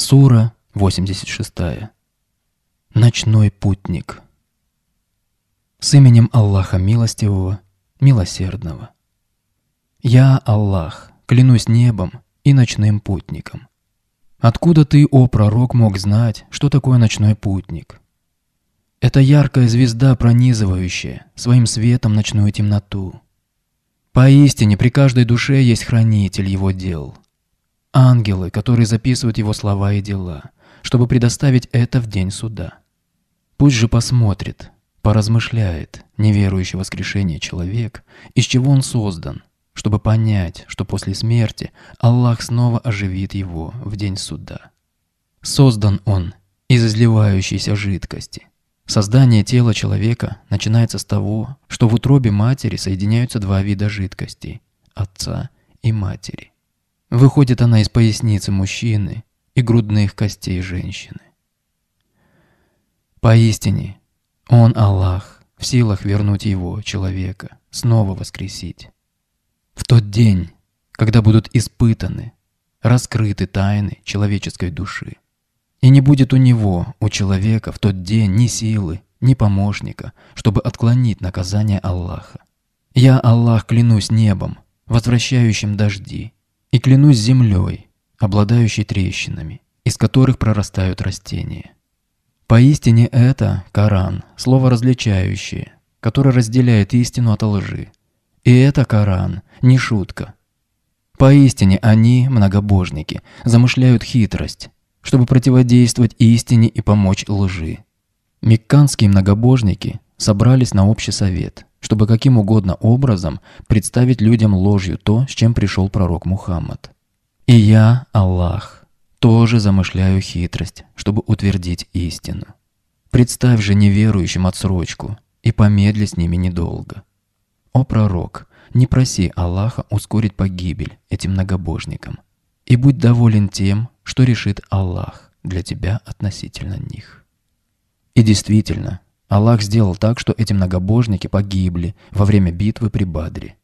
Сура 86. Ночной путник. С именем Аллаха Милостивого, Милосердного. Я, Аллах, клянусь небом и ночным путником. Откуда ты, о пророк, мог знать, что такое ночной путник? Это яркая звезда, пронизывающая своим светом ночную темноту. Поистине при каждой душе есть хранитель его дел – ангелы, которые записывают его слова и дела, чтобы предоставить это в день суда. Пусть же посмотрит, поразмышляет неверующий воскрешение человек, из чего он создан, чтобы понять, что после смерти Аллах снова оживит его в день суда. Создан он из изливающейся жидкости. Создание тела человека начинается с того, что в утробе матери соединяются два вида жидкости: отца и матери. Выходит она из поясницы мужчины и грудных костей женщины. Поистине, Он Аллах в силах вернуть его, человека, снова воскресить. В тот день, когда будут испытаны, раскрыты тайны человеческой души. И не будет у него, у человека, в тот день ни силы, ни помощника, чтобы отклонить наказание Аллаха. Я, Аллах, клянусь небом, возвращающим дожди, и клянусь землей, обладающей трещинами, из которых прорастают растения. Поистине это Коран, слово различающее, которое разделяет истину от лжи. И это Коран, не шутка. Поистине они, многобожники, замышляют хитрость, чтобы противодействовать истине и помочь лжи. Мекканские многобожники собрались на общий совет, чтобы каким угодно образом представить людям ложью то, с чем пришел пророк Мухаммад. «И я, Аллах, тоже замышляю хитрость, чтобы утвердить истину. Представь же неверующим отсрочку и помедли с ними недолго. О пророк, не проси Аллаха ускорить погибель этим многобожникам, и будь доволен тем, что решит Аллах для тебя относительно них». И действительно, Аллах сделал так, что эти многобожники погибли во время битвы при Бадре.